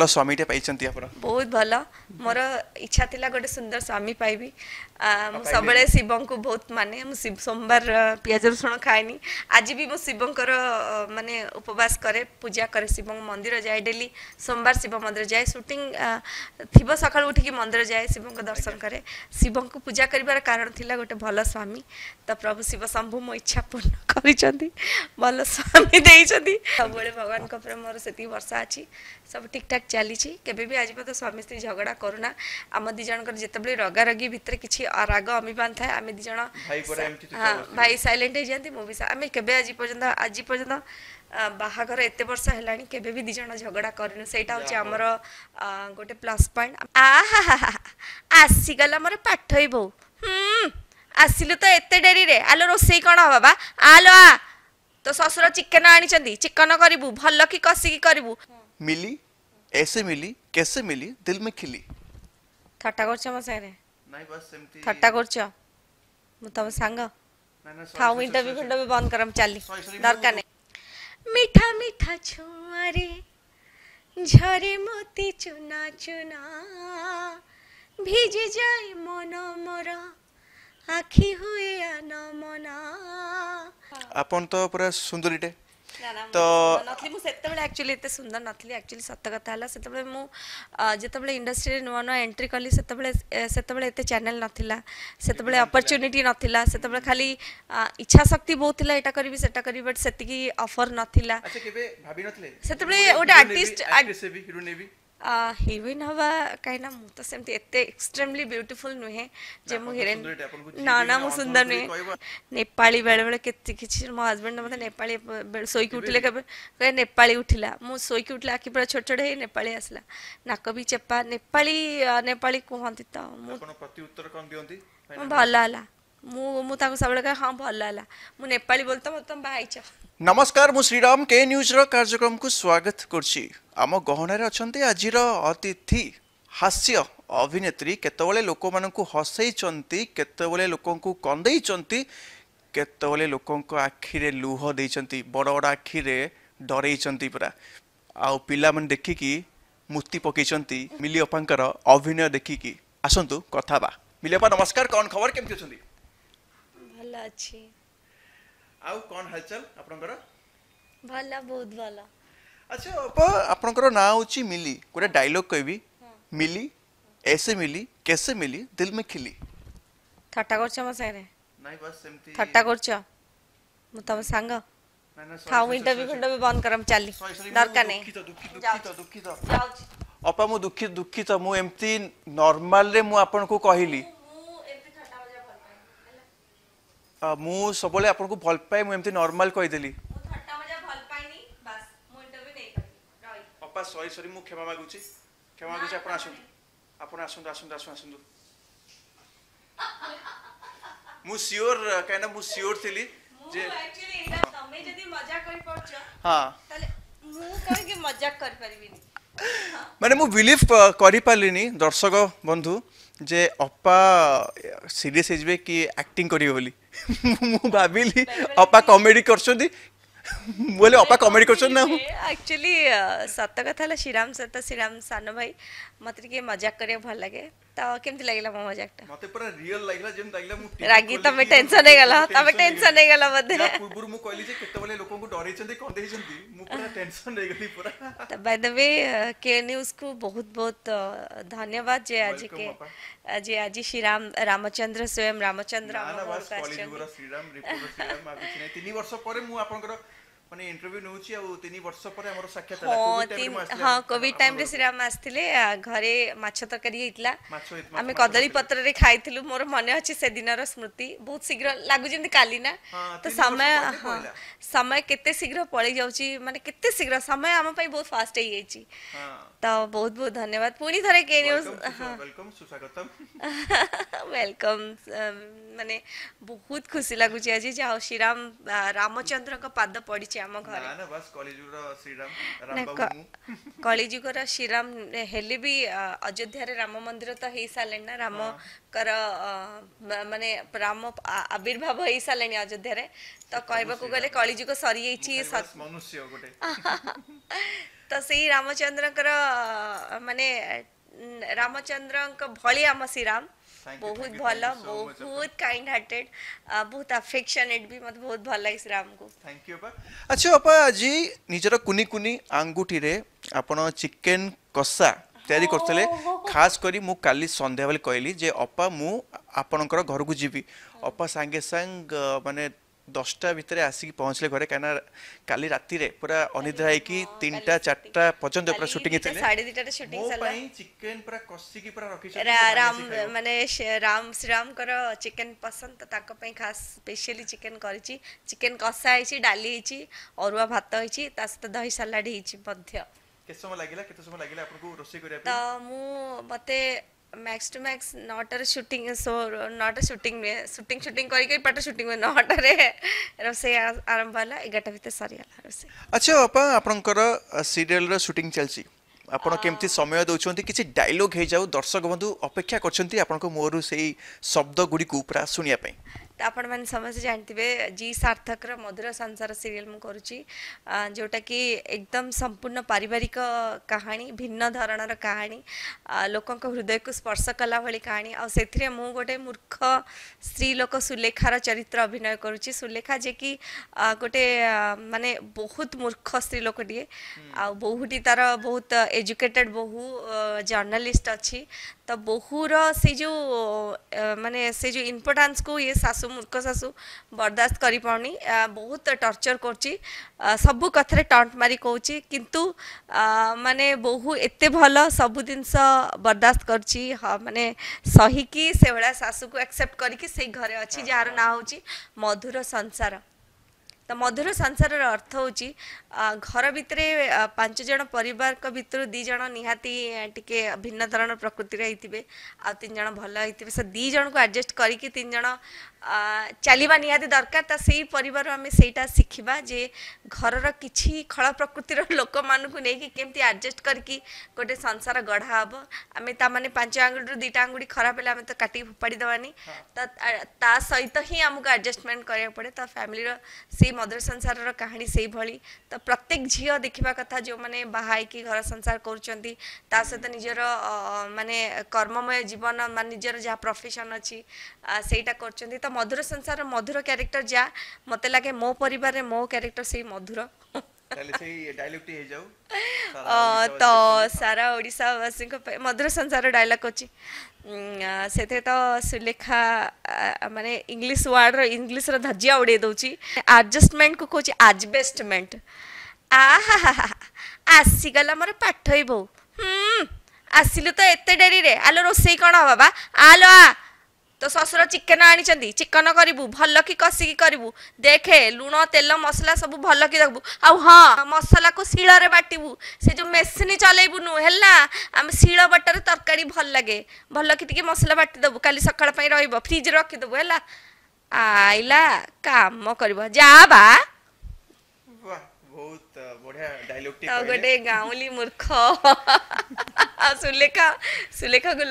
ଭଲ ସ୍ୱାମୀଟେ ପାଇଛନ୍ତି ଆପଣ ବହୁତ ଭଲ ମୋର ଇଚ୍ଛା ଥିଲା ଗୋଟେ ସୁନ୍ଦର ସ୍ୱାମୀ ପାଇବି ମୁଁ ସବୁବେଳେ ଶିବଙ୍କୁ ବହୁତ ମାନେ ମୁଁ ସୋମବାର ପିଆଜ ରସୁଣ ଖାଏନି ଆଜି ବି ମୁଁ ଶିବଙ୍କର ମାନେ ଉପବାସ କରେ ପୂଜା କରେ ଶିବଙ୍କ ମନ୍ଦିର ଯାଏ ଡେଲି ସୋମବାର ଶିବ ମନ୍ଦିର ଯାଏ ସୁଟିଂ ଥିବ ସକାଳୁ ଉଠିକି ମନ୍ଦିର ଯାଏ ଶିବଙ୍କ ଦର୍ଶନ କରେ ଶିବଙ୍କୁ ପୂଜା କରିବାର କାରଣ ଥିଲା ଗୋଟେ ଭଲ ସ୍ୱାମୀ ତ ପ୍ରଭୁ ଶିବ ଶମ୍ଭୁ ମୋ ଇଚ୍ଛା ପୂର୍ଣ୍ଣ କରିଛନ୍ତି ଭଲ ସ୍ୱାମୀ ଦେଇଛନ୍ତି ସବୁବେଳେ ଭଗବାନଙ୍କ ଉପରେ ମୋର ସେତିକି ବର୍ଷା ଅଛି ସବୁ ଠିକ୍ଠାକ୍ ଚାଲିଛି କେବେ ବି ଆଜି ପର୍ଯ୍ୟନ୍ତ ସ୍ୱାମୀ ସ୍ତ୍ରୀ ଝଗଡ଼ା କରୁନା ଆମ ଦୁଇ ଜଣଙ୍କର ଯେତେବେଳେ ରଗାରଗି ଭିତରେ କିଛି ରାଗ ଅମିପାନ ଥାଏ ଆମେ ଦୁଇ ଜଣ ହଁ ଭାଇ ସାଇଲେଣ୍ଟ ହେଇଯାଆନ୍ତି ମୁଁ ବି ଆମେ କେବେ ଆଜି ପର୍ଯ୍ୟନ୍ତ ଆଜି ପର୍ଯ୍ୟନ୍ତ ବାହାଘର ଏତେ ବର୍ଷ ହେଲାଣି କେବେ ବି ଦୁଇ ଜଣ ଝଗଡ଼ା କରିନୁ ସେଇଟା ହେଉଛି ଆମର ଗୋଟେ ପ୍ଲସ୍ ପଏଣ୍ଟ ଆସିଗଲା ମୋର ପାଠୋଇ ବୋଉ ଆସିଲୁ ତ ଏତେ ଡେରିରେ ଆଲୋ ରୋଷେଇ କ'ଣ ହବା ବା ଆଲୋ ଆ ତ ଶ୍ୱଶୁର ଚିକେନ ଆଣିଛନ୍ତି ଚିକେନ କରିବୁ ଭଲ କି କଷିକି କରିବୁ ମିଲି ऐसे मिली कैसे मिली दिल में खिली ठाटा कर चमचा रे ନାଇଁ ବାସ୍ ସେମିତି ଥଟ୍ଟା କରୁଛ ମୁଁ ତମ ସାଙ୍ଗ ଥାଉ ଇଣ୍ଟରଭ୍ୟୁ ଫିଣ୍ଟରଭ୍ୟୁ ବନ୍ଦ କର ମୁଁ ଚାଲି ଦରକାର ନାହିଁ ମିଠା ମିଠା ଛୁଆରେ ঝরে মতি চুনা চুনা ভিজে যায় মন মোর আখি হুয়ে আনমনা আপন তো পুরা সুন্দরীটে ତ ନଥିଲି ମୁଁ ସେତେବେଳେ ଆକ୍ଚୁଆଲି ଏତେ ସୁନ୍ଦର ନଥିଲି ଆକ୍ଚୁଆଲି ସତ କଥା ହେଲା ସେତେବେଳେ ମୁଁ ଯେତେବେଳେ ଇଣ୍ଡଷ୍ଟ୍ରିରେ ନୂଆ ନୂଆ ଏଣ୍ଟ୍ରି କଲି ସେତେବେଳେ ସେତେବେଳେ ଏତେ ଚ୍ୟାନେଲ୍ ନଥିଲା ସେତେବେଳେ ଅପରଚ୍ୟୁନିଟି ନଥିଲା ସେତେବେଳେ ଖାଲି ଇଚ୍ଛା ଶକ୍ତି ବହୁତ ଥିଲା ଏଇଟା କରିବି ସେଟା କରିବି ବଟ୍ ସେତିକି ଅଫର୍ ନଥିଲା ସେତେବେଳେ ଗୋଟେ ଆର୍ଟିଷ୍ଟ ହିରୋଇନ୍ ହେବା କାହିଁକିନା ମୁଁ ତ ସେମିତି ଏତେ ଏକ୍ସଟ୍ରିମଲି ବ୍ୟୁଟିଫୁଲ୍ ନୁହେଁ ଯେ ମୁଁ ହିରୋଇନ୍ ନା ନା ମୁଁ ସୁନ୍ଦର ନୁହେଁ ନେପାଳୀ ବେଳେବେଳେ କେତେ କିଛି ମୋ ହଜବେଣ୍ଡ ମୋତେ ନେପାଳୀ ଶୋଇକି ଉଠିଲେ କେବେ କହିବେ ନେପାଳୀ ଉଠିଲା ମୁଁ ଶୋଇକି ଉଠିଲା ଆଖି ପୁରା ଛୋଟ ଛୋଟ ହେଇ ନେପାଳୀ ଆସିଲା ନାକ ବି ଚେପା ନେପାଳୀ ନେପାଳୀ କୁହନ୍ତି ତ ମୁଁ ଭଲ ହେଲା ମୁଁ ମୁଁ ତାଙ୍କୁ ସବୁବେଳେ କହେ ହଁ ଭଲ ହେଲା ମୁଁ ନେପାଳୀ ବୋଲି ତ ମୋତେ ତମେ ନମସ୍କାର ମୁଁ ଶ୍ରୀରାମ କେ ନ୍ୟୁଜ୍ର କାର୍ଯ୍ୟକ୍ରମକୁ ସ୍ୱାଗତ କରୁଛି ଆମ ଗହଣାରେ ଅଛନ୍ତି ଆଜିର ଅତିଥି ହାସ୍ୟ ଅଭିନେତ୍ରୀ କେତେବେଳେ ଲୋକମାନଙ୍କୁ ହସେଇଛନ୍ତି କେତେବେଳେ ଲୋକଙ୍କୁ କନ୍ଦେଇଛନ୍ତି କେତେବେଳେ ଲୋକଙ୍କ ଆଖିରେ ଲୁହ ଦେଇଛନ୍ତି ବଡ଼ ବଡ଼ ଆଖିରେ ଡରେଇଛନ୍ତି ପୁରା ଆଉ ପିଲାମାନେ ଦେଖିକି ମୂର୍ତ୍ତି ପକେଇଛନ୍ତି ମିଲି ଅଭିନୟ ଦେଖିକି ଆସନ୍ତୁ କଥା ହେବା ମିଲି ନମସ୍କାର କ'ଣ ଖବର କେମିତି ଅଛନ୍ତି ଭଲ ଅଛି ଆଉ କ'ଣ ହାଲଚାଲ ଆପଣଙ୍କର ଭଲ ବହୁତ ଭଲ ଆଚ୍ଛା ଅପା ଆପଣଙ୍କର ନାଁ ହେଉଛି ମିଲି ଗୋଟେ ଡାଇଲଗ୍ କହିବି ମିଲି ऐसे मिली कैसे मिली दिल में खिली ଥଟ୍ଟା କରୁଛ ମୋ ସାଙ୍ଗରେ ନାଇଁ ବାସ୍ ସେମିତି ଥଟ୍ଟା କରୁଛ ମୁଁ ତମ ସାଙ୍ଗ ଥାଉ ଇଣ୍ଟରଭ୍ୟୁ ଫିଣ୍ଟରଭ୍ୟୁ ବନ୍ଦ କର ମୁଁ ଚାଲି ଦରକାର ନାହିଁ ଅପା ମୁଁ ଦୁଃଖିତ ଦୁଃଖିତ ମୁଁ ଏମିତି ନର୍ମାଲରେ ମୁଁ ଆପଣଙ୍କୁ କହିଲି ମୁଁ ସବୁବେଳେ ଆପଣଙ୍କୁ ଭଲ ପାଏ ମୁଁ ଏମିତି ନର୍ମାଲ କହିଦେଲି ଅପା ସରି ସରି ମୁଁ କ୍ଷମା ମାଗୁଛି କ୍ଷମା ମାଗୁଛି ଆପଣ ଆସନ୍ତୁ ଆପଣ ଆସନ୍ତୁ ଆସନ୍ତୁ ଆସନ୍ତୁ ଆସନ୍ତୁ ମୁଁ ସିଓର କାହିଁକିନା ମୁଁ ସିଓର ଥିଲି ଯେ ହଁ ମାନେ ମୁଁ ବିଲିଭ୍ କରିପାରିଲିନି ଦର୍ଶକ ବନ୍ଧୁ ଯେ ଅପା ସିରିୟସ୍ ହେଇଯିବେ କି ଆକ୍ଟିଂ କରିବେ ବୋଲି ମୁଁ ଭାବିଲି ଅପା କମେଡି କରୁଛନ୍ତି ମୁଁ ହେଲେ ଅପା କମେଡି କରୁଛନ୍ତି ନା ଆକ୍ଚୁଆଲି ସତ କଥା ହେଲା ଶ୍ରୀରାମ ସହିତ ଶ୍ରୀରାମ ସାନ ଭାଇ ମୋତେ ଟିକେ ମଜାକ କରିବାକୁ ଭଲ ଲାଗେ ତ କେମିତି ଲାଗିଲା ମୋ ମଜାକଟା ମୋତେ ପୁରା ରିଅଲ ଲାଗିଲା ଯେମିତି ଲାଗିଲା ମୁଁ ରାଗି ତମେ ଟେନସନ ହେଇଗଲ ତମେ ଟେନସନ ହେଇଗଲ ବୋଧେ ପୂର୍ବରୁ ମୁଁ କହିଲି ଯେ କେତେବେଳେ ଲୋକଙ୍କୁ ଡରେଇଛନ୍ତି କଣ ଦେଇଛନ୍ତି ମୁଁ ପୁରା ଟେନସନ ହେଇଗଲି ପୁରା ତ ବାଇ ଦ ୱେ କେ ନ୍ୟୁଜକୁ ବହୁତ ବହୁତ ଧନ୍ୟବାଦ ଯେ ଆଜି କେ जी अजी हाँ श्री रामचंद्र स्वयं रामचंद्र श्रीराम तिन वर्ष पर মানে ইন্টারভিউ নউছি আর 3 বর্ষ পরে আমার সাক্ষাৎ হলা হ্যাঁ কোভিড টাইম রে শ্রীরাম আসলে ঘরে মাছ তরকারি হইতলা আমি কদলি পত্র রে খাইতিলু মোর মনে আছে সে দিনর স্মৃতি বহুত শীঘ্র লাগু যেন কালি না তো সময় সময় কেতে শীঘ্র পড়ে যাউছি মানে কেতে শীঘ্র সময় আমার পাই বহুত ফাস্ট হই যাইছি তো বহুত বহুত ধন্যবাদ পুনি ধরে কে নিউজ ওয়েলকাম সুস্বাগতম ওয়েলকাম মানে বহুত খুশি লাগুছি আজি যাও শ্রীরাম রামচন্দ্রଙ୍କ পাদ পড়িছে ଆମ ଘରେ ନା ନା ବାସ କଳିଯୁଗର ଶ୍ରୀରାମ ରାମବାବୁ କଳିଯୁଗର ଶ୍ରୀରାମ ହେଲେ ବି ଅଯୋଧ୍ୟାରେ ରାମ ମନ୍ଦିର ତ ହେଇ ସାରିଲେଣି ନା ରାମଙ୍କର ମାନେ ରାମ ଆବିର୍ଭାବ ହେଇ ସାରିଲେଣି ଅଯୋଧ୍ୟାରେ ତ କହିବାକୁ ଗଲେ କଳିଯୁଗ ସରିଯାଇଛି ମନୁଷ୍ୟ ଗୋଟେ ତ ସେଇ ରାମଚନ୍ଦ୍ରଙ୍କର ମାନେ ରାମଚନ୍ଦ୍ରଙ୍କ ଭଳି ଆମ ଶ୍ରୀରାମ Thank you, बहुत भल बहुत काइंड हार्टेड बहुत अफेक्शनेट भी मत बहुत भल लाइस राम को थैंक यू अपा अच्छा अपा आज निजर कुनी कुनी आंगुठी रे आपण चिकन कसा तयारी करथले खास करी मु काली संध्या बेले कहली जे अपा मु आपनकर घर को जीवी अपा सांगे संग माने দশটা ভিতরে আসিকি পৌঁছলে ঘরে কেন কালি রাতে পুরা অনিদ্রা হয়েকি তিনটা চারটা পর্যন্ত পুরা শুটিং হইছিলে সাড়ে দুইটাটা শুটিং চিকেন পুরা কষিকি পুরা রকিছ রাম মানে রাম শ্রীরামকর চিকেন পছন্দ তো খাস স্পেশালি চিকেন করেছি চিকেন কষা হয়েছি ডালি হয়েছি অরুয়া ভাত হয়েছি তা সহ দহি সালাড হয়েছি মধ্য কেতে সময় লাগিলা কেতে সময় লাগিলা আপনাকে রোষেই করিয়া তো মু মতে ম্যাক্স টু ম্যাক্স নটাରେ ସୁଟିଂ ସୋ ନଅଟା ସୁଟିଂରେ ସୁଟିଂ ସୁଟିଂ କରିକି ପାଟ ସୁଟିଂ ନଅଟାରେ ରୋଷେଇ ଆରମ୍ଭ ହେଲା ଏଗାରଟା ଭିତରେ ସରିଗଲା ରୋଷେଇ ଆଚ୍ଛା ବାପା ଆପଣଙ୍କର ସିରିଏଲର ସୁଟିଂ ଚାଲିଛି ଆପଣ କେମିତି ସମୟ ଦେଉଛନ୍ତି କିଛି ଡାଇଲଗ୍ ହେଇଯାଉ ଦର୍ଶକ ବନ୍ଧୁ ଅପେକ୍ଷା କରିଛନ୍ତି ଆପଣଙ୍କ ମୁହଁରୁ ସେଇ ଶବ୍ଦ ଗୁଡ଼ିକୁ ପୁରା ଶୁଣିବା ପାଇଁ तो आपण मैंने समस्त जानते जी सार्थक मधुर संसार सीरीयल मुझे जोटा कि एकदम संपूर्ण पारिवारिक कहानी भिन्न धरणर कहानी लोक हृदय को स्पर्श कला भाई कहानी आउे मु गोटे मूर्ख स्त्रीलोक सुलेखार चरित्र अभिनय करुच्ची सुलेखा जे कि गोटे मान बहुत मूर्ख स्त्रीलोकटे हम्म। आउटी तार बहुत एजुकेटेड बहु जर्नालीस्ट अच्छी तो बोहूर से जो माने से जो इम्पोर्टान्स को ये शाशु मूर्ख शाशु बरदास्त कर बहुत टर्चर कर सब कथर टंट मारी कौच कितु माने बोहू एत भल सब जिनस बरदास्त कर माने सहीकि से भाया शाशु को एक्सेप्ट करके से घरे अच्छी जार ना हूँ मधुर संसार ତ ମଧୁର ସଂସାରର ଅର୍ଥ ହେଉଛି ଘର ଭିତରେ ପାଞ୍ଚ ଜଣ ପରିବାରଙ୍କ ଭିତରୁ ଦୁଇ ଜଣ ନିହାତି ଟିକେ ଭିନ୍ନ ଧରଣର ପ୍ରକୃତିରେ ହେଇଥିବେ ଆଉ ତିନି ଜଣ ଭଲ ହେଇଥିବେ ସେ ଦୁଇ ଜଣକୁ ଆଡ଼ଜଷ୍ଟ କରିକି ତିନି ଜଣ चलवा निहाती दरकार तो से परिवार आम से शिखा जे घर कि खल प्रकृतिर लोक मानी केमती आडजस्ट करके गोटे संसार गढ़ा हे आम तेज पांच आंगुड़ी दुटा आंगुड़ी खराब है तो काट फोपाड़ी दबानी तो सहित ही आमको आडजस्टमेंट कराया पड़े तो फैमिली से मदर संसार कहानी से भली तो प्रत्येक झील देखा कथा जो मैंने बाहर घर संसार कर सहित निजर मानने कर्ममय जीवन मान निजर जहाँ प्रफेसन अच्छी से ମଧୁର ସଂସାର ମଧୁର କ୍ୟାରେକ୍ଟର ଯା ମତେ ଲାଗେ ମୋ ପରିବାରରେ ମୋ କ୍ୟାରେକ୍ଟର ସେଇ ମଧୁର ତ ସାରା ଓଡ଼ିଶାବାସୀଙ୍କ ପାଇଁ ମଧୁର ସଂସାର ଡାଇଲଗ୍ ଅଛି ସେଥିରେ ତ ସୁଲେଖା ମାନେ ଇଂଲିଶ ୱାର୍ଡ଼ର ଇଂଲିଶର ଧଜିଆ ଉଡ଼େଇ ଦେଉଛି ଆଡ଼ଜଷ୍ଟମେଣ୍ଟକୁ କହୁଛି ଆଜବେଷ୍ଟମେଣ୍ଟ ଆସିଗଲା ମୋର ପାଠ ବୋଉ ଆସିଲୁ ତ ଏତେ ଡେରିରେ ଆଲୋ ରୋଷେଇ କ'ଣ ବାବା ଆଲୋ ଆ তো শ্বশুর চিକେন আনিଛନ୍ତି চিকেন କରିବୁ ଭଲ କି କଷିକି କରିବୁ ଦେଖେ ଲୁଣ ତେଲ ମସଲା ସବୁ ଭଲ କି ଦେବୁ ଆଉ ହଁ ମସଲାକୁ ଶିଳରେ ବାଟିବୁ ସେ ଯେଉଁ ମେସିନ୍ ଚଲେଇବୁନୁ ହେଲା ଆମେ ଶିଳ ବଟାରେ ତରକାରୀ ଭଲ ଲାଗେ ଭଲ କି ଟିକେ ମସଲା ବାଟିଦେବୁ କାଲି ସକାଳ ପାଇଁ ରହିବ ଫ୍ରିଜ୍ରେ ରଖିଦେବୁ ହେଲା ଆଇଲା କାମ କରିବ ଯା ବା ବହୁତ ବଢିଆ ଡାଇଲଗ୍ ଗୋଟେ ଗାଉଁଲି ମୂର୍ଖ ସୁଲେଖା ସୁଲେଖାକୁ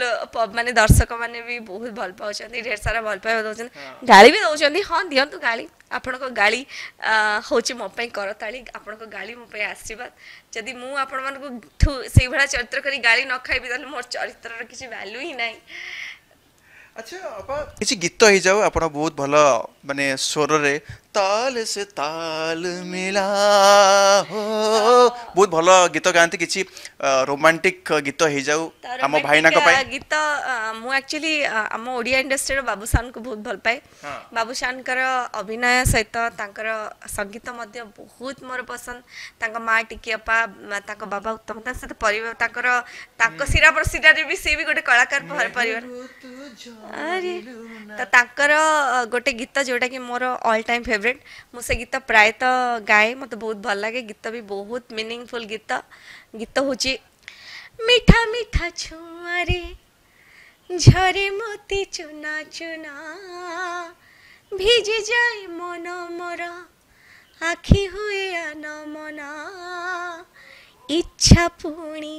ମାନେ ଦର୍ଶକମାନେ ବି ବହୁତ ଭଲ ପାଉଛନ୍ତି ଢେର ସାରା ଭଲ ପାଇବା ଦେଉଛନ୍ତି ଗାଳି ବି ଦେଉଛନ୍ତି ହଁ ଦିଅନ୍ତୁ ଗାଳି ଆପଣଙ୍କ ଗାଳି ହେଉଛି ମୋ ପାଇଁ କରତାଳି ଆପଣଙ୍କ ଗାଳି ମୋ ପାଇଁ ଆଶୀର୍ବାଦ ଯଦି ମୁଁ ଆପଣମାନଙ୍କୁ ସେଇଭଳିଆ ଚରିତ୍ର କରି ଗାଳି ନ ଖାଇବି ତାହେଲେ ମୋର ଚରିତ୍ରର କିଛି ଭ୍ୟାଲ୍ୟୁ ହିଁ ନାହିଁ ଆଚ୍ଛା ଆପଣ କିଛି ଗୀତ ହେଇଯାଉ ଆପଣ ବହୁତ ଭଲ ମାନେ ସ୍ୱରରେ ताल से ताल मिला हो ବହୁତ ଭଲ ଗୀତ ଗାଆନ୍ତି କିଛି ରୋମାଣ୍ଟିକ ଗୀତ ହେଇଯାଉ ଆମ ଭାଇନାଙ୍କ ପାଇଁ ଗୀତ ମୁଁ ଆକ୍ଚୁଆଲି ଆମ ଓଡ଼ିଆ ଇଣ୍ଡଷ୍ଟ୍ରିର ବାବୁସାନଙ୍କୁ ବହୁତ ଭଲ ପାଏ ବାବୁସାନଙ୍କର ଅଭିନୟ ସହିତ ତାଙ୍କର ସଙ୍ଗୀତ ମଧ୍ୟ ବହୁତ ମୋର ପସନ୍ଦ ତାଙ୍କ ମା ଟିକିଅପା ତାଙ୍କ ବାବା ଉତ୍ତମ ତାଙ୍କ ସହିତ ପରିବାର ତାଙ୍କର ତାଙ୍କ ଶିରା ପ୍ରଶିରାରେ ବି ସେ ବି ଗୋଟେ କଳାକାର ପରିବାର ତ ତାଙ୍କର ଗୋଟେ ଗୀତ ଯେଉଁଟାକି ମୋର ଅଲ୍ ଟାଇମ୍ ଫେଭରେଟ୍ फेवरेट मुझसे गीत प्रायत गाए मत बहुत भल लगे गीत भी बहुत मीनिंगफुल गीत गीत हूँ मीठा मीठा छुआ रे झरे मोती चुना चुना भिजि जाए मन मोर आखि हुए अनमना इच्छा पुणी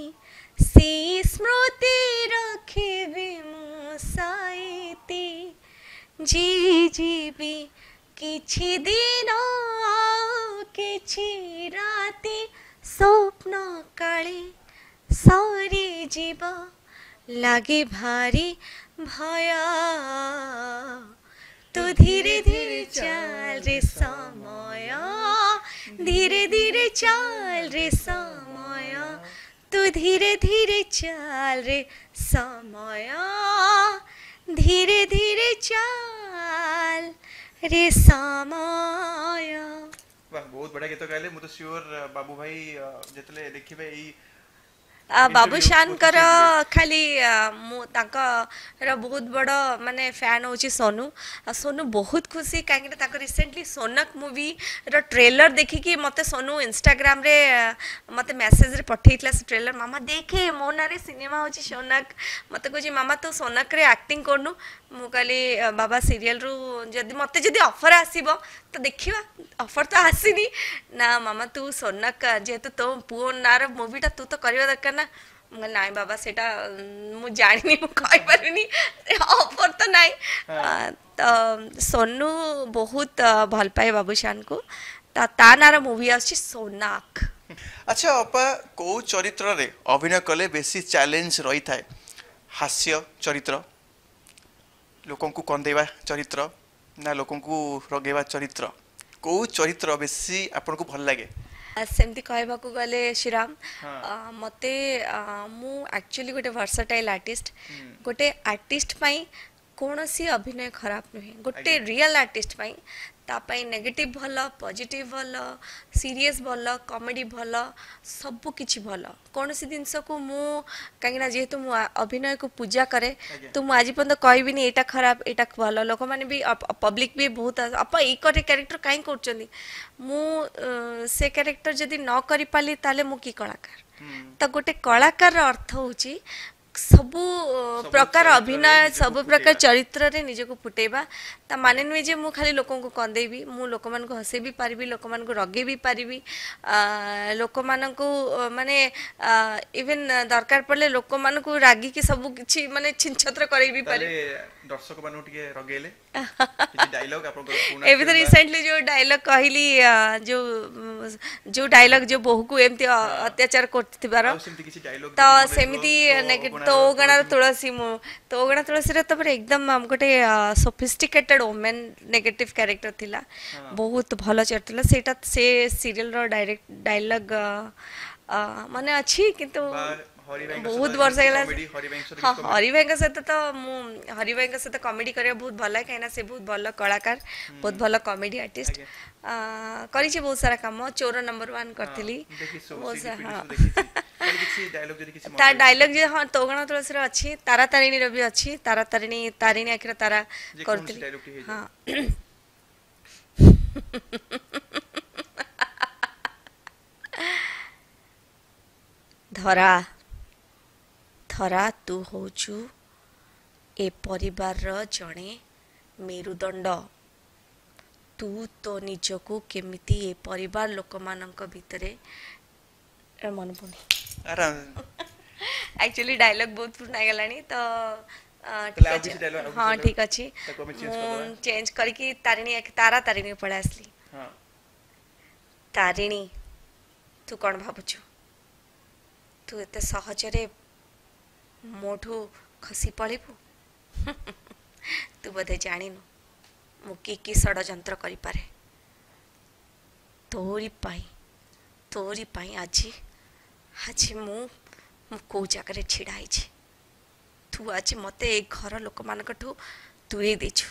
से स्मृति रखी मु जी जी भी কিছু দিন কিছু রাতে স্বপ্ন কালে সরে যাব লাগে ভারি ভয় তো ধীরে ধীরে চাল রে সময় ধীরে ধীরে চাল রে সময় তো ধীরে ধীরে চাল রে সময় धीरे धीरे चाल रे सामाया वाह बहुत बड़ा गीत गाइले मु तो श्योर बाबू भाई जेतले देखिबे ई ବାବୁଶାନଙ୍କର ଖାଲି ମୁଁ ତାଙ୍କର ବହୁତ ବଡ଼ ମାନେ ଫ୍ୟାନ୍ ହେଉଛି ସୋନୁ ଆଉ ସୋନୁ ବହୁତ ଖୁସି କାହିଁକିନା ତାଙ୍କ ରିସେଣ୍ଟଲି ସୋନକ ମୁଭିର ଟ୍ରେଲର ଦେଖିକି ମୋତେ ସୋନୁ ଇନଷ୍ଟାଗ୍ରାମରେ ମୋତେ ମେସେଜରେ ପଠେଇଥିଲା ସେ ଟ୍ରେଲର ମାମା ଦେଖେ ମୋ ନାଁରେ ସିନେମା ହେଉଛି ସୋନକ ମୋତେ କହୁଛି ମାମା ତୁ ସୋନକରେ ଆକ୍ଟିଂ କରୁନୁ ମୁଁ କହିଲି ବାବା ସିରିଏଲରୁ ଯଦି ମୋତେ ଯଦି ଅଫର୍ ଆସିବ ତ ଦେଖିବା ଅଫର୍ ତ ଆସିନି ନା ମାମା ତୁ ସୋନାକା ଯେହେତୁ ତୋ ପୁଅ ନାଁର ମୁଭିଟା ତୁ ତ କରିବା ଦରକାର ନା ମୁଁ କହିଲି ନାଇଁ ବାବା ସେଇଟା ମୁଁ ଜାଣିନି ମୁଁ କହିପାରିନି ଅଫର୍ ତ ନାହିଁ ତ ସୋନୁ ବହୁତ ଭଲ ପାଏ ବାବୁଶାନକୁ ତା ନାଁର ମୁଭି ଆସୁଛି ସୋନାକ ଆଚ୍ଛା ଅପା କେଉଁ ଚରିତ୍ରରେ ଅଭିନୟ କଲେ ବେଶୀ ଚ୍ୟାଲେଞ୍ଜ ରହିଥାଏ ହାସ୍ୟ ଚରିତ୍ର ଲୋକଙ୍କୁ କନ୍ଦେଇବା ଚରିତ୍ର ନା ଲୋକଙ୍କୁ ରଗେଇବା ଚରିତ୍ର କେଉଁ ଚରିତ୍ର ବେଶୀ ଆପଣଙ୍କୁ ଭଲ ଲାଗେ ସେମିତି କହିବାକୁ ଗଲେ ଶ୍ରୀରାମ ମୋତେ ମୁଁ ଆକ୍ଚୁଆଲି ଗୋଟେ ଭର୍ସଟାଇଲ୍ ଆର୍ଟିଷ୍ଟ ଗୋଟେ ଆର୍ଟିଷ୍ଟ ପାଇଁ କୌଣସି ଅଭିନୟ ଖରାପ ନୁହେଁ ଗୋଟେ ରିଅଲ୍ ଆର୍ଟିଷ୍ଟ ପାଇଁ ତା ପାଇଁ ନେଗେଟିଭ୍ ଭଲ ପଜିଟିଭ୍ ଭଲ ସିରିୟସ୍ ଭଲ କମେଡ଼ି ଭଲ ସବୁ କିଛି ଭଲ କୌଣସି ଜିନିଷକୁ ମୁଁ କାହିଁକିନା ଯେହେତୁ ମୁଁ ଅଭିନୟକୁ ପୂଜା କରେ ତ ମୁଁ ଆଜି ପର୍ଯ୍ୟନ୍ତ କହିବିନି ଏଇଟା ଖରାପ ଏଇଟା ଭଲ ଲୋକମାନେ ବି ପବ୍ଲିକ୍ ବି ବହୁତ ଅପା ଏଇ କରେ କ୍ୟାରେକ୍ଟର କାହିଁ କରୁଛନ୍ତି ମୁଁ ସେ କ୍ୟାରେକ୍ଟର ଯଦି ନ କରିପାରିଲି ତାହେଲେ ମୁଁ କି କଳାକାର ତ ଗୋଟେ କଳାକାରର ଅର୍ଥ ହେଉଛି ସବୁ ପ୍ରକାର ଅଭିନୟ ସବୁ ପ୍ରକାର ଚରିତ୍ରରେ ନିଜକୁ ଫୁଟେଇବା ତା ମାନେ ନୁହେଁ ଯେ ମୁଁ ଖାଲି ଲୋକଙ୍କୁ କନ୍ଦେଇବି ମୁଁ ଲୋକମାନଙ୍କୁ ହସେଇ ବି ପାରିବି ଲୋକମାନଙ୍କୁ ରଗେଇ ବି ପାରିବି ଲୋକମାନଙ୍କୁ ମାନେ ଇଭେନ୍ ଦରକାର ପଡ଼ିଲେ ଲୋକମାନଙ୍କୁ ରାଗିକି ସବୁ କିଛି ମାନେ ଛିନଛତ୍ର କରେଇ ବି ପାରିବି ଦର୍ଶକମାନଙ୍କୁ ଟିକେ ରଗେଇଲେ डायलॉग ଏବେ ତ ରିସେଣ୍ଟଲି ଯେଉଁ ଡାଇଲଗ କହିଲି ଯେଉଁ ଯେଉଁ ଡାଇଲଗ ଯେଉଁ ବୋହୂକୁ ଏମିତି ଅତ୍ୟାଚାର କରୁଥିବାର ତ ସେମିତି ତୋ ଅଗଣାର ତୁଳସୀ ମୁଁ ତୋ ଅଗଣା ତୁଳସୀରେ ତାପରେ ଏକଦମ ଗୋଟେ ସୋଫିଷ୍ଟିକେଟେଡ୍ ଓମେନ୍ ନେଗେଟିଭ୍ କ୍ୟାରେକ୍ଟର ଥିଲା ବହୁତ ଭଲ ଚରିଥିଲା ସେଇଟା ସେ ସିରିଏଲର ଡାଇରେକ୍ଟ ଡାଇଲଗ ମାନେ ଅଛି କିନ୍ତୁ हरिभा हाँ, सहित तो हरिभा सहित कमेडी कर बहुत भल लगे कहीं बहुत भल कलाकार बहुत भल कमेडी आर्ट कर बहुत सारा कम चोर नंबर वन करी हाँ डायलग जो हाँ तौगण तुलसी अच्छी तारा तारिणी भी अच्छी तारा तारिणी तारिणी आखिर तारा कर धरा ଧରା ତୁ ହେଉଛୁ ଏ ପରିବାରର ଜଣେ ମେରୁଦଣ୍ଡ ତୁ ତୋ ନିଜକୁ କେମିତି ଏ ପରିବାର ଲୋକମାନଙ୍କ ଭିତରେ ମନେ ପଡ଼ୁନି ଆକ୍ଚୁଆଲି ଡାଇଲଗ୍ ବହୁତ ପୁରୁଣା ହେଇଗଲାଣି ତ ହଁ ଠିକ ଅଛି ମୁଁ ଚେଞ୍ଜ କରିକି ତାରିଣୀ ତାରା ତାରିଣୀ ପଳେଇ ଆସିଲି ତାରିଣୀ ତୁ କ'ଣ ଭାବୁଛୁ ତୁ ଏତେ ସହଜରେ ମୋଠୁ ଖସି પળીવું ତୁ ବୋଧେ ଜାଣିନୁ ମୁଁ କି କି ଷଡ଼ଯନ୍ତ୍ର କରିପାରେ ତୋରି ପାଇଁ ତୋରି ପାଇଁ ଆଜି ଆଜି ମୁଁ ମୁଁ କେଉଁ ଜାଗାରେ ଛିଡ଼ା ହେଇଛି ତୁ ଆଜି ମୋତେ ଏ ଘର ଲୋକମାନଙ୍କଠୁ ଦୂରେଇ ଦେଇଛୁ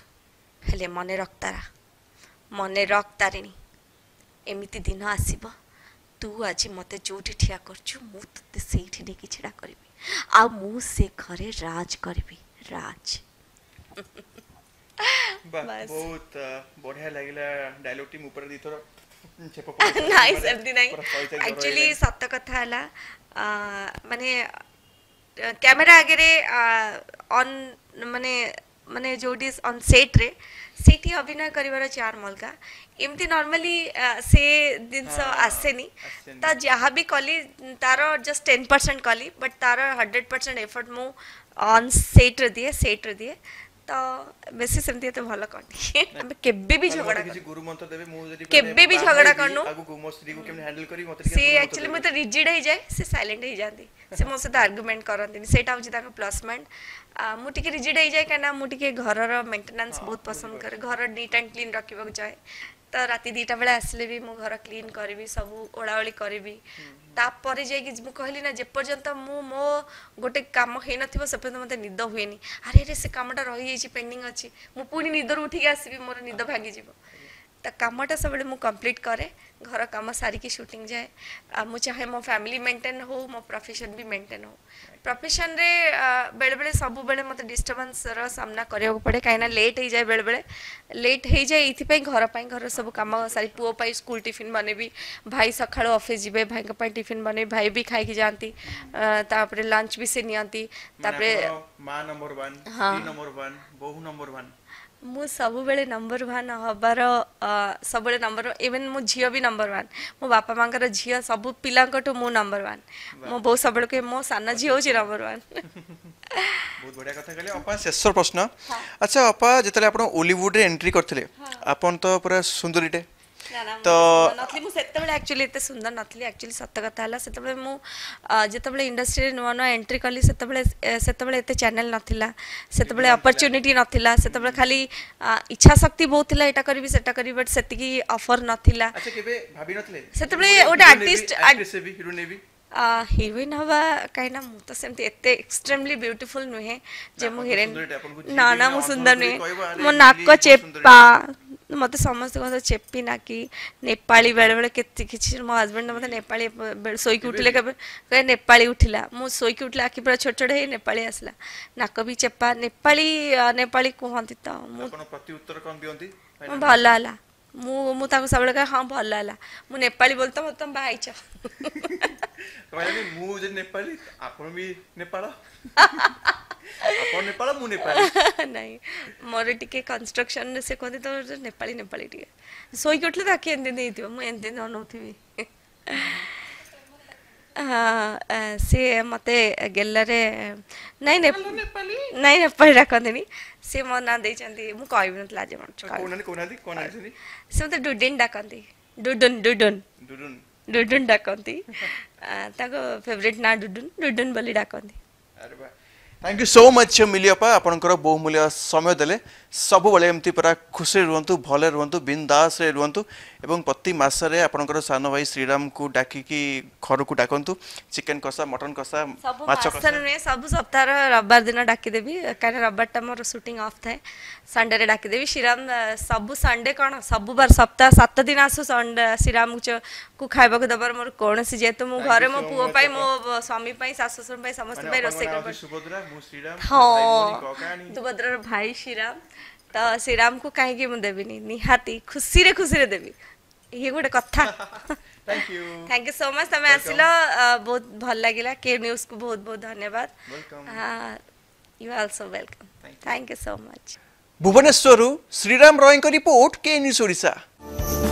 ହେଲେ ମନେ ରକ୍ତାରା ମନେ ରକ୍ତାରିଣୀ ଏମିତି ଦିନ ଆସିବ ତୁ ଆଜି ମୋତେ ଯେଉଁଠି ଠିଆ କରୁଛୁ ମୁଁ ତୋତେ ସେଇଠି ନେଇକି ଛିଡ଼ା କରିବି ଆଉ ମୁଁ ସେ ଘରେ ରାଜ କରିବି ରାଜ ବହୁତ ବଢିଆ ଲାଗିଲା ଡାଇଲଗ ଟିମ୍ ଉପରେ ଦିଥର ନାଇଁ ସେମିତି ନାଇଁ ଆକ୍ଚୁଆଲି ସତ କଥା ହେଲା ମାନେ କ୍ୟାମେରା ଆଗରେ ଅନ୍ ମାନେ ମାନେ ଯେଉଁଠି ଅନ୍ ସେଟ୍ରେ ସେଇଠି ଅଭିନୟ କରିବାର ଚାର୍ମ ଅଲଗା ଏମିତି ନର୍ମାଲି ସେ ଜିନିଷ ଆସେନି ତା ଯାହା ବି କଲି ତାର ଜଷ୍ଟ ଟେନ୍ ପରସେଣ୍ଟ କଲି ବଟ୍ ତାର ହଣ୍ଡ୍ରେଡ଼ ପରସେଣ୍ଟ ଏଫର୍ଟ ମୁଁ ଅନ୍ ସେଟ୍ରେ ଦିଏ ସେଟ୍ରେ ଦିଏ ତ ବେଶୀ ସେମିତି ଏତେ ଭଲ କରିନି ଆମେ କେବେ ବି ଝଗଡ଼ା କେବେ ବି ଝଗଡ଼ା କରିନୁ ସେ ଆକ୍ଚୁଆଲି ମୁଁ ତ ରିଜିଡ୍ ହେଇଯାଏ ସେ ସାଇଲେଣ୍ଟ ହେଇଯାନ୍ତି ସେ ମୋ ସହିତ ଆର୍ଗୁମେଣ୍ଟ କରନ୍ତିନି ସେଇଟା ହେଉଛି ତାଙ୍କ ପ୍ଲସ୍ ପଏଣ୍ଟ ମୁଁ ଟିକେ ରିଜିଡ୍ ହେଇଯାଏ କାହିଁକିନା ମୁଁ ଟିକେ ଘରର ମେଣ୍ଟେନାନ୍ସ ବହୁତ ପସନ୍ଦ କରେ ଘର ନିଟ୍ ଆଣ୍ଡ କ୍ଲିନ୍ ରଖିବାକୁ ଚାହେଁ ତ ରାତି ଦିଟା ବେଳେ ଆସିଲେ ବି ମୁଁ ଘର କ୍ଲିନ କରିବି ସବୁ ଓଳାଓଳି କରିବି ତାପରେ ଯାଇକି ମୁଁ କହିଲି ନା ଯେପର୍ଯ୍ୟନ୍ତ ମୁଁ ମୋ ଗୋଟେ କାମ ହେଇନଥିବ ସେପର୍ଯ୍ୟନ୍ତ ମୋତେ ନିଦ ହୁଏନି ଆରେ ସେ କାମଟା ରହିଯାଇଛି ପେଣ୍ଡିଂ ଅଛି ମୁଁ ପୁଣି ନିଦରୁ ଉଠିକି ଆସିବି ମୋର ନିଦ ଭାଙ୍ଗିଯିବ तो कमटा सब कम्प्लीट कै घर कम सारिक सुटिंग जाए मुझे मो फैमिली मेन्टेन हो मो प्रफेसन भी मेंटेन हो प्रफेसन बेले बेले सब बेले मत डिस्टर्बान्सर सामना करा पड़े कहीं लेट हो जाए बेले बेले लेट हो जाए ये घर पर घर सब कम सारी पुओपाई स्कूल टीफिन बनेबी भाई सका अफिस् जब भाई टीफिन बने भाई भी खाई जाती लंच भी सी नि हाँ ମୁଁ ସବୁବେଳେ ନମ୍ବର ୱାନ୍ ହେବାର ସବୁବେଳେ ନମ୍ବର ଇଭେନ୍ ମୋ ଝିଅ ବି ନମ୍ବର ୱାନ୍ ମୋ ବାପା ମାଆଙ୍କର ଝିଅ ସବୁ ପିଲାଙ୍କଠୁ ମୁଁ ନମ୍ବର ୱାନ୍ ମୋ ବୋଉ ସବୁବେଳେ କୁହେ ମୋ ସାନ ଝିଅ ହେଉଛି ନମ୍ବର ୱାନ୍ ବହୁତ ବଢ଼ିଆ କଥା କହିଲେ ଅପା ଶେଷ ପ୍ରଶ୍ନ ଆଚ୍ଛା ଅପା ଯେତେବେଳେ ଆପଣ ଓଲିଉଡ଼ରେ ଏଣ୍ଟ୍ରି କରିଥିଲେ ଆପଣ ତ ପୁରା ସୁନ୍ଦରୀଟେ ତ ନଥିଲି ମୁଁ ସେତେବେଳେ ଆକ୍ଚୁଆଲି ଏତେ ସୁନ୍ଦର ନଥିଲି ଆକ୍ଚୁଆଲି ସତ କଥା ହେଲା ସେତେବେଳେ ମୁଁ ଯେତେବେଳେ ଇଣ୍ଡଷ୍ଟ୍ରିରେ ନୂଆ ନୂଆ ଏଣ୍ଟ୍ରି କଲି ସେତେବେଳେ ସେତେବେଳେ ଏତେ ଚ୍ୟାନେଲ୍ ନଥିଲା ସେତେବେଳେ ଅପରଚ୍ୟୁନିଟି ନଥିଲା ସେତେବେଳେ ଖାଲି ଇଚ୍ଛା ଶକ୍ତି ବହୁତ ଥିଲା ଏଇଟା କରିବି ସେଟା କରିବି ବଟ୍ ସେତିକି ଅଫର୍ ନଥିଲା ସେତେବେଳେ ଗୋଟେ ଆର୍ଟିଷ୍ଟ ହିରୋଇନ୍ ହେବା କାହିଁକିନା ମୁଁ ତ ସେମିତି ଏତେ ଏକ୍ସଟ୍ରିମଲି ବ୍ୟୁଟିଫୁଲ୍ ନୁହେଁ ଯେ ମୁଁ ହିରୋଇନ୍ ନା ନା ମୁଁ ସୁନ୍ଦର ନୁହେଁ ମୋ ନାକ ଚେପା ମୋତେ ସମସ୍ତେ କଥା ଚେପି ନାକି ନେପାଳୀ ବେଳେବେଳେ କେତେ କିଛି ମୋ ହଜବେଣ୍ଡ ମୋତେ ନେପାଳୀ ଶୋଇକି ଉଠିଲେ କେବେ କହିବେ ନେପାଳୀ ଉଠିଲା ମୁଁ ଶୋଇକି ଉଠିଲା ଆଖି ପୁରା ଛୋଟ ଛୋଟ ହେଇ ନେପାଳୀ ଆସିଲା ନାକ ବି ଚେପା ନେପାଳୀ ନେପାଳୀ କୁହନ୍ତି ତ ମୁଁ ଭଲ ହେଲା ମୁଁ ମୁଁ ତାଙ୍କୁ ସବୁବେଳେ କହେ ହଁ ଭଲ ହେଲା ମୁଁ ନେପାଳୀ ବୋଲି ତ ମୋତେ ତମେ ବାହା ହେଇଛ ମୁଁ ଯଦି ନେପାଳୀ ଆପଣ ବି ନେପାଳ ଆପଣ ନେପାଳ ମୁଁ ନେପାଳୀ ନାଇଁ ମୋର ଟିକେ କନଷ୍ଟ୍ରକ୍ସନରେ ସେ କୁହନ୍ତି ତୋର ନେପାଳୀ ନେପାଳୀ ଟିକେ ଶୋଇକି ଉଠିଲେ ତାକୁ ଏମିତି ଦେଇଥିବ ମୁଁ ଏମିତି ଅନଉଥିବି सी मते गेलरे ନାଇଁ ନାଇଁ ନେପାଳୀ ଡାକନ୍ତିନି ସେ ମୋ ନାଁ ଦେଇଛନ୍ତି ମୁଁ କହିବି ନଥିଲି ଆଜି ସେ ମୋତେ ଡୁଡିନ୍ ଡାକନ୍ତି ଡୁଡୁନ୍ ଡୁଡୁନ୍ ଡୁଡୁନ୍ ଡାକନ୍ତି ତାଙ୍କ ଫେଭରେଟ୍ ନାଁ ଡୁଡୁନ୍ ଡୁଡୁନ୍ ବୋଲି ଡାକନ୍ତି थैंक यू सो मच मिलियप्पा आप बहुमूल्य समय देले सबुबले एमती पूरा खुशी रुहतु भले रुहतु बिंदास रुहतु एवं प्रति मासरे आपणकर सान भाई श्रीराम को डाकिकी घर को डाकतु चिकेन कसा मटन कसा माछ सब सप्ताह रविवार दिन डाकदेवी कहीं रविवार मोर सुटिंग अफ थाए संडे डाकदेवी श्रीराम सब संडे कौन सब बार सप्ताह सात दिन आसू श्रीराम को खावाक दबार मोर कौन जेहतु मुझे घरे मो पुओ मो स्वामी शाशु श्वशुर समस्त रोसे कर ହଁ ସୁଭଦ୍ରାର ଭାଇ ଶ୍ରୀରାମ ତ ଶ୍ରୀରାମକୁ କାହିଁକି ମୁଁ ଦେବିନି ନିହାତି ଖୁସିରେ ଖୁସିରେ ଦେବି ଇଏ ଗୋଟେ କଥା थैंक यू सो मच तुम आस बहुत भल लगे के न्यूज को बहुत बहुत धन्यवाद you also welcome thank you so much Bhubaneswar Shriram Roy report के न्यूज ओडिशा